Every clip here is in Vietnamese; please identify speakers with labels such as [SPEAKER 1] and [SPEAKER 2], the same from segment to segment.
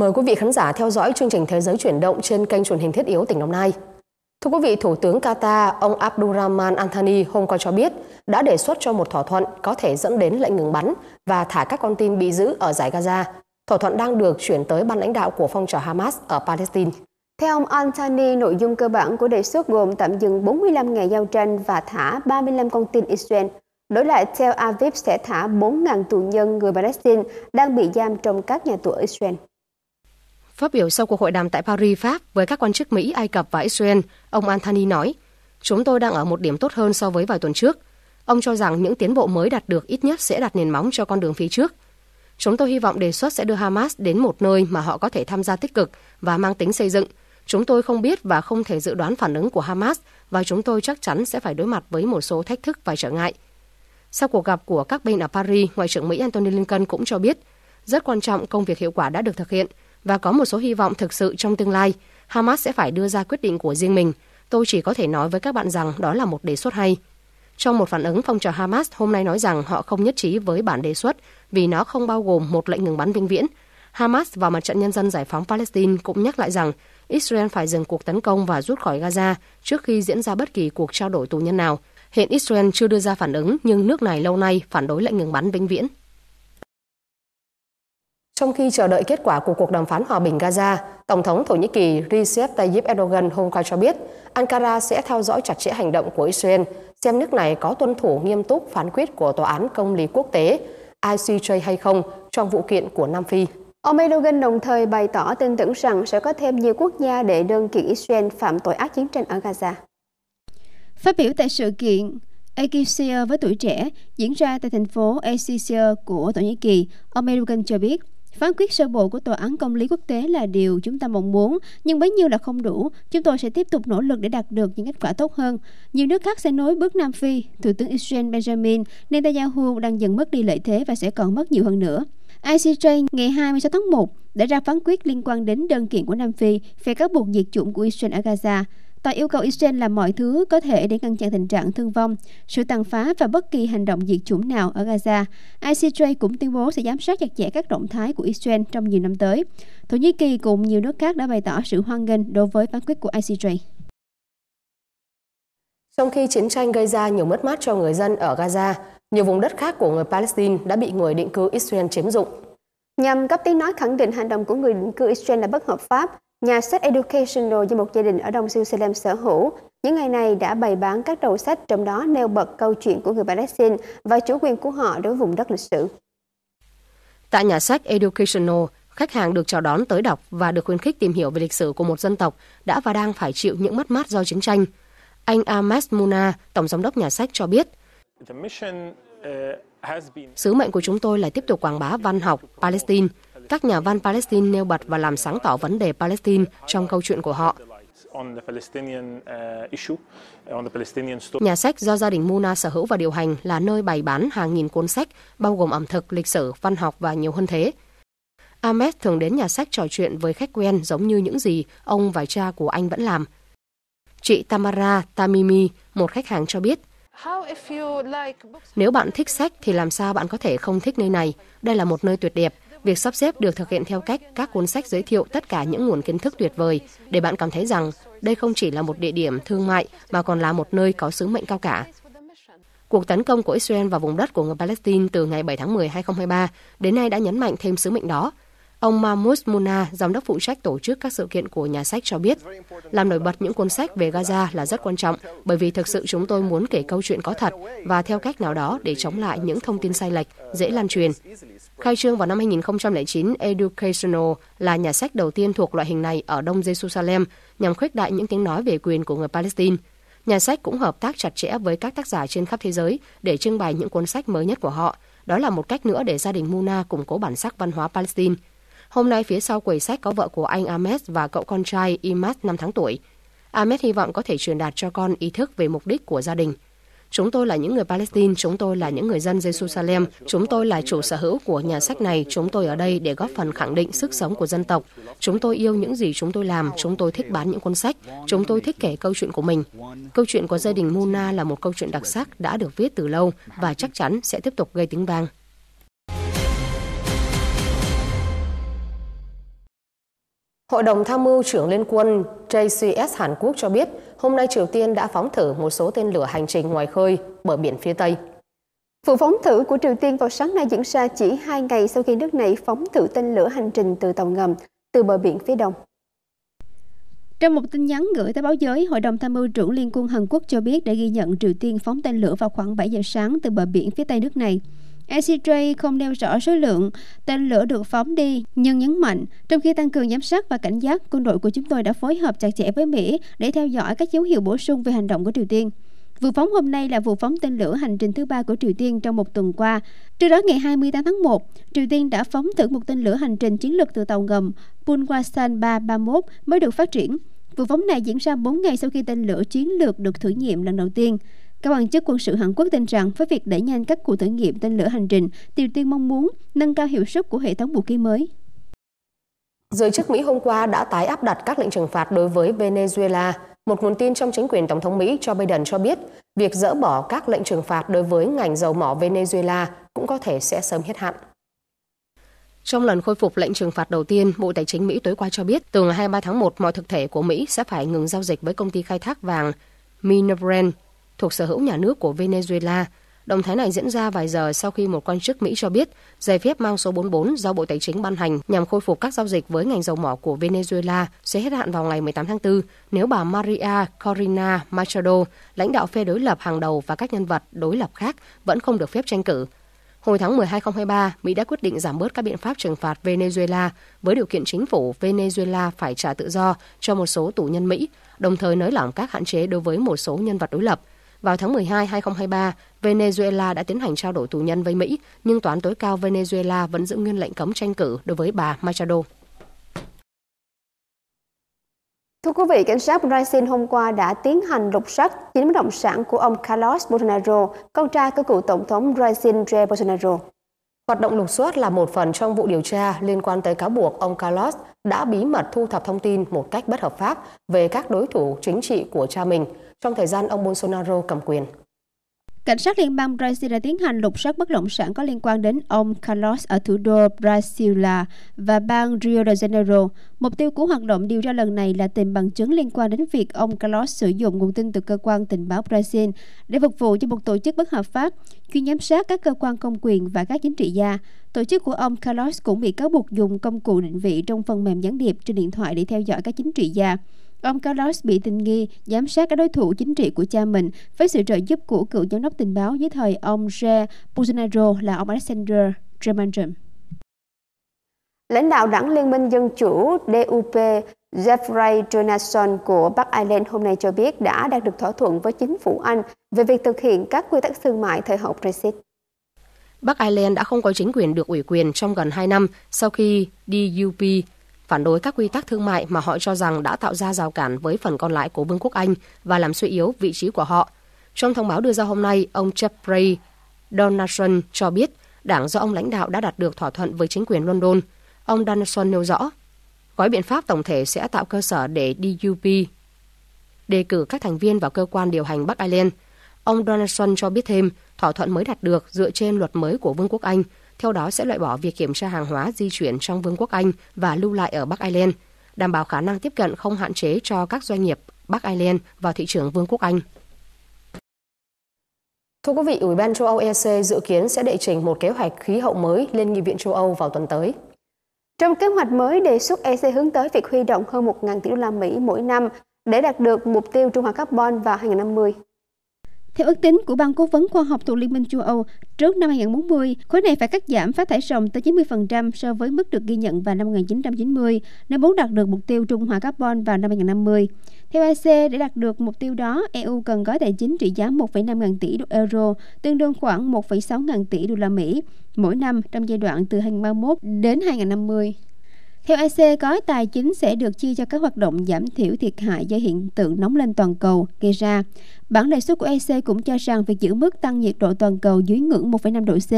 [SPEAKER 1] Mời quý vị khán giả theo dõi chương trình Thế giới chuyển động trên kênh truyền hình thiết yếu tỉnh Đồng Nai. Thưa quý vị, Thủ tướng Qatar, ông Abdurrahman Anthony hôm qua cho biết đã đề xuất cho một thỏa thuận có thể dẫn đến lệnh ngừng bắn và thả các con tin bị giữ ở giải Gaza. Thỏa thuận đang được chuyển tới ban lãnh đạo của phong trào Hamas ở Palestine. Theo ông Anthony, nội dung cơ bản của đề xuất
[SPEAKER 2] gồm tạm dừng 45 ngày giao tranh và thả 35 con tin Israel. Đổi lại, Tel Aviv sẽ thả 4.000 tù nhân người Palestine đang bị giam trong các nhà tù Israel.
[SPEAKER 1] Phát biểu sau cuộc hội đàm tại Paris, Pháp với các quan chức Mỹ, Ai Cập và Israel, ông Anthony nói, chúng tôi đang ở một điểm tốt hơn so với vài tuần trước. Ông cho rằng những tiến bộ mới đạt được ít nhất sẽ đặt nền móng cho con đường phía trước. Chúng tôi hy vọng đề xuất sẽ đưa Hamas đến một nơi mà họ có thể tham gia tích cực và mang tính xây dựng. Chúng tôi không biết và không thể dự đoán phản ứng của Hamas và chúng tôi chắc chắn sẽ phải đối mặt với một số thách thức và trở ngại. Sau cuộc gặp của các bên ở Paris, Ngoại trưởng Mỹ Antony Blinken cũng cho biết rất quan trọng công việc hiệu quả đã được thực hiện – và có một số hy vọng thực sự trong tương lai, Hamas sẽ phải đưa ra quyết định của riêng mình. Tôi chỉ có thể nói với các bạn rằng đó là một đề xuất hay. Trong một phản ứng, phong trào Hamas hôm nay nói rằng họ không nhất trí với bản đề xuất vì nó không bao gồm một lệnh ngừng bắn vĩnh viễn. Hamas và Mặt trận Nhân dân Giải phóng Palestine cũng nhắc lại rằng Israel phải dừng cuộc tấn công và rút khỏi Gaza trước khi diễn ra bất kỳ cuộc trao đổi tù nhân nào. Hiện Israel chưa đưa ra phản ứng, nhưng nước này lâu nay phản đối lệnh ngừng bắn vĩnh viễn. Trong khi chờ đợi kết quả của cuộc đàm phán hòa bình Gaza, Tổng thống Thổ Nhĩ Kỳ Recep Tayyip Erdogan hôm qua cho biết Ankara sẽ theo dõi chặt chẽ hành động của Israel, xem nước này có tuân thủ nghiêm túc phán quyết của Tòa án Công lý Quốc tế ICJ hay không trong vụ kiện của Nam Phi. Ông Erdogan đồng
[SPEAKER 2] thời bày tỏ tin tưởng rằng sẽ có thêm nhiều quốc gia để đơn kiện Israel phạm tội ác chiến tranh ở Gaza. Phát biểu tại sự kiện, Ekicia với tuổi trẻ diễn ra tại thành phố Ekicia của Thổ Nhĩ Kỳ, ông Erdogan cho biết Phán quyết sơ bộ của Tòa án Công lý Quốc tế là điều chúng ta mong muốn, nhưng bấy nhiêu là không đủ. Chúng tôi sẽ tiếp tục nỗ lực để đạt được những kết quả tốt hơn. Nhiều nước khác sẽ nối bước Nam Phi. Thủ tướng Israel Benjamin Netanyahu đang dần mất đi lợi thế và sẽ còn mất nhiều hơn nữa. ICJ ngày 26 tháng 1 đã ra phán quyết liên quan đến đơn kiện của Nam Phi về các buộc diệt chủng của Israel ở Gaza. Tòa yêu cầu Israel làm mọi thứ có thể để ngăn chặn tình trạng thương vong, sự tàn phá và bất kỳ hành động diệt chủng nào ở Gaza. ICJ cũng tuyên bố sẽ giám sát chặt chẽ các động thái của Israel trong nhiều năm tới. Thổ Nhĩ Kỳ cùng nhiều nước khác đã bày tỏ sự hoan nghênh đối với phán quyết của ICJ.
[SPEAKER 1] Trong khi chiến tranh gây ra nhiều mất mát cho người dân ở Gaza, nhiều vùng đất khác của người Palestine đã bị người định cư Israel chiếm dụng. Nhằm cấp tiếng nói khẳng định hành động của
[SPEAKER 2] người định cư Israel là bất hợp pháp, Nhà sách Educational do một gia đình ở Đông Jerusalem sở hữu, những ngày này đã bày bán các đầu sách trong đó nêu bật câu chuyện của người Palestine và chủ quyền
[SPEAKER 1] của họ đối với vùng đất lịch sử. Tại nhà sách Educational, khách hàng được chào đón tới đọc và được khuyến khích tìm hiểu về lịch sử của một dân tộc đã và đang phải chịu những mất mát do chiến tranh. Anh Ahmad Muna, tổng giám đốc nhà sách cho biết, uh, Sứ mệnh của chúng tôi là tiếp tục quảng bá văn học Palestine, các nhà văn Palestine nêu bật và làm sáng tỏ vấn đề Palestine trong câu chuyện của họ. Uh, uh, nhà sách do gia đình Muna sở hữu và điều hành là nơi bày bán hàng nghìn cuốn sách, bao gồm ẩm thực, lịch sử, văn học và nhiều hơn thế. Ahmed thường đến nhà sách trò chuyện với khách quen giống như những gì ông và cha của anh vẫn làm. Chị Tamara Tamimi, một khách hàng cho biết, nếu bạn thích sách thì làm sao bạn có thể không thích nơi này? Đây là một nơi tuyệt đẹp. Việc sắp xếp được thực hiện theo cách các cuốn sách giới thiệu tất cả những nguồn kiến thức tuyệt vời để bạn cảm thấy rằng đây không chỉ là một địa điểm thương mại mà còn là một nơi có sứ mệnh cao cả. Cuộc tấn công của Israel vào vùng đất của người Palestine từ ngày 7 tháng 10, năm 2023 đến nay đã nhấn mạnh thêm sứ mệnh đó. Ông Mahmoud Muna, giám đốc phụ trách tổ chức các sự kiện của nhà sách cho biết, làm nổi bật những cuốn sách về Gaza là rất quan trọng bởi vì thực sự chúng tôi muốn kể câu chuyện có thật và theo cách nào đó để chống lại những thông tin sai lệch, dễ lan truyền. Khai trương vào năm 2009, Educational là nhà sách đầu tiên thuộc loại hình này ở Đông Jerusalem nhằm khuếch đại những tiếng nói về quyền của người Palestine. Nhà sách cũng hợp tác chặt chẽ với các tác giả trên khắp thế giới để trưng bày những cuốn sách mới nhất của họ. Đó là một cách nữa để gia đình Muna củng cố bản sắc văn hóa Palestine. Hôm nay phía sau quầy sách có vợ của anh Ahmed và cậu con trai Imad 5 tháng tuổi. Ahmed hy vọng có thể truyền đạt cho con ý thức về mục đích của gia đình – Chúng tôi là những người Palestine, chúng tôi là những người dân Jerusalem, chúng tôi là chủ sở hữu của nhà sách này, chúng tôi ở đây để góp phần khẳng định sức sống của dân tộc. Chúng tôi yêu những gì chúng tôi làm, chúng tôi thích bán những cuốn sách, chúng tôi thích kể câu chuyện của mình. Câu chuyện của gia đình Muna là một câu chuyện đặc sắc đã được viết từ lâu và chắc chắn sẽ tiếp tục gây tiếng vang. Hội đồng tham mưu trưởng Liên quân JCS Hàn Quốc cho biết hôm nay Triều Tiên đã phóng thử một số tên lửa hành trình ngoài khơi bờ biển phía Tây. Vụ phóng thử
[SPEAKER 2] của Triều Tiên vào sáng nay diễn ra chỉ hai ngày sau khi nước này phóng thử tên lửa hành trình từ tàu ngầm từ bờ biển phía Đông. Trong một tin nhắn gửi tới báo giới, Hội đồng Tham mưu trưởng Liên quân Hàn Quốc cho biết đã ghi nhận Triều Tiên phóng tên lửa vào khoảng 7 giờ sáng từ bờ biển phía Tây nước này. ICJ e không nêu rõ số lượng tên lửa được phóng đi, nhưng nhấn mạnh, trong khi tăng cường giám sát và cảnh giác, quân đội của chúng tôi đã phối hợp chặt chẽ với Mỹ để theo dõi các dấu hiệu bổ sung về hành động của Triều Tiên. Vụ phóng hôm nay là vụ phóng tên lửa hành trình thứ ba của Triều Tiên trong một tuần qua. Trước đó ngày 28 tháng 1, Triều Tiên đã phóng thử một tên lửa hành trình chiến lược từ tàu ngầm Punwasan 331 mới được phát triển. Vụ phóng này diễn ra 4 ngày sau khi tên lửa chiến lược được thử nghiệm lần đầu tiên. Các quan chức quân sự Hàn Quốc tin rằng với việc đẩy nhanh các cuộc thử nghiệm tên lửa hành trình, Triều Tiên mong muốn nâng cao hiệu suất của hệ thống vũ khí mới.
[SPEAKER 1] Giới chức Mỹ hôm qua đã tái áp đặt các lệnh trừng phạt đối với Venezuela. Một nguồn tin trong chính quyền Tổng thống Mỹ cho Biden cho biết việc dỡ bỏ các lệnh trừng phạt đối với ngành dầu mỏ Venezuela cũng có thể sẽ sớm hết hạn. Trong lần khôi phục lệnh trừng phạt đầu tiên, Bộ Tài chính Mỹ tối qua cho biết từ ngày 23 tháng 1, mọi thực thể của Mỹ sẽ phải ngừng giao dịch với công ty khai thác vàng Minerven thuộc sở hữu nhà nước của Venezuela. Động thái này diễn ra vài giờ sau khi một quan chức Mỹ cho biết giấy phép mang số 44 do Bộ Tài chính ban hành nhằm khôi phục các giao dịch với ngành dầu mỏ của Venezuela sẽ hết hạn vào ngày 18 tháng 4 nếu bà Maria Corina Machado, lãnh đạo phe đối lập hàng đầu và các nhân vật đối lập khác vẫn không được phép tranh cử. Hồi tháng 10 2023, Mỹ đã quyết định giảm bớt các biện pháp trừng phạt Venezuela với điều kiện chính phủ Venezuela phải trả tự do cho một số tù nhân Mỹ, đồng thời nới lỏng các hạn chế đối với một số nhân vật đối lập – vào tháng 12 2023, Venezuela đã tiến hành trao đổi tù nhân với Mỹ, nhưng toán tối cao Venezuela vẫn giữ nguyên lệnh cấm tranh cử đối với bà Machado.
[SPEAKER 2] Thưa quý vị, cảnh sát Brazil hôm qua đã tiến hành lục soát chính bất động sản của ông Carlos Bolsonaro, con trai của cựu tổng thống Brazil Jair
[SPEAKER 1] Bolsonaro. Hoạt động lục soát là một phần trong vụ điều tra liên quan tới cáo buộc ông Carlos đã bí mật thu thập thông tin một cách bất hợp pháp về các đối thủ chính trị của cha mình trong thời gian ông Bolsonaro cầm quyền.
[SPEAKER 2] Cảnh sát liên bang Brazil đã tiến hành lục soát bất động sản có liên quan đến ông Carlos ở thủ đô Brasilia và bang Rio de Janeiro. Mục tiêu của hoạt động điều tra lần này là tìm bằng chứng liên quan đến việc ông Carlos sử dụng nguồn tin từ cơ quan tình báo Brazil để phục vụ cho một tổ chức bất hợp pháp, chuyên giám sát các cơ quan công quyền và các chính trị gia. Tổ chức của ông Carlos cũng bị cáo buộc dùng công cụ định vị trong phần mềm gián điệp trên điện thoại để theo dõi các chính trị gia. Ông Carlos bị tình nghi giám sát các đối thủ chính trị của cha mình với sự trợ giúp của cựu giám đốc tình báo dưới thời ông Jair Bolsonaro là ông Alexander Tremanjum. Lãnh đạo đảng Liên minh Dân Chủ DUP Jeffrey Donaldson của Bắc Ireland hôm nay cho biết đã đạt được thỏa thuận với chính phủ Anh về việc thực hiện các quy tắc thương mại thời hậu Brexit.
[SPEAKER 1] Bắc Ireland đã không có chính quyền được ủy quyền trong gần 2 năm sau khi DUP phản đối các quy tắc thương mại mà họ cho rằng đã tạo ra rào cản với phần còn lại của Vương quốc Anh và làm suy yếu vị trí của họ. Trong thông báo đưa ra hôm nay, ông Jeffrey Donaldson cho biết đảng do ông lãnh đạo đã đạt được thỏa thuận với chính quyền London. Ông Donaldson nêu rõ, gói biện pháp tổng thể sẽ tạo cơ sở để DUP đề cử các thành viên vào cơ quan điều hành Bắc Ireland. Ông Donaldson cho biết thêm, thỏa thuận mới đạt được dựa trên luật mới của Vương quốc Anh – theo đó sẽ loại bỏ việc kiểm tra hàng hóa di chuyển trong Vương quốc Anh và lưu lại ở Bắc Ireland, đảm bảo khả năng tiếp cận không hạn chế cho các doanh nghiệp Bắc Ireland vào thị trường Vương quốc Anh. Thưa quý vị, Ủy ban châu Âu EC dự kiến sẽ đệ trình một kế hoạch khí hậu mới lên Nghị viện châu Âu vào tuần tới. Trong kế hoạch mới, đề xuất
[SPEAKER 2] EC hướng tới việc huy động hơn 1.000 tỷ đô la Mỹ mỗi năm để đạt được mục tiêu trung hòa carbon vào 2050. Theo ước tính của Ban Cố vấn Khoa học thuộc Liên minh châu Âu, trước năm 2040, khối này phải cắt giảm phát thải ròng tới 90% so với mức được ghi nhận vào năm 1990, nếu muốn đạt được mục tiêu trung hòa carbon vào năm 2050. Theo EC, để đạt được mục tiêu đó, EU cần gói tài chính trị giá 1,5 ngàn tỷ euro, tương đương khoảng 1,6 ngàn tỷ đô la Mỹ mỗi năm trong giai đoạn từ 2031 đến 2050. Theo EC, gói tài chính sẽ được chia cho các hoạt động giảm thiểu thiệt hại do hiện tượng nóng lên toàn cầu gây ra. Bản đề xuất của EC cũng cho rằng việc giữ mức tăng nhiệt độ toàn cầu dưới ngưỡng 1,5 độ C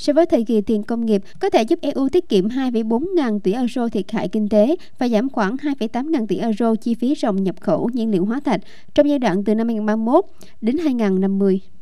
[SPEAKER 2] so với thời kỳ tiền công nghiệp có thể giúp EU tiết kiệm 2,4 ngàn tỷ euro thiệt hại kinh tế và giảm khoảng 2,8 ngàn tỷ euro chi phí rồng nhập khẩu nhiên liệu hóa thạch trong giai đoạn từ năm 2031 đến 2050.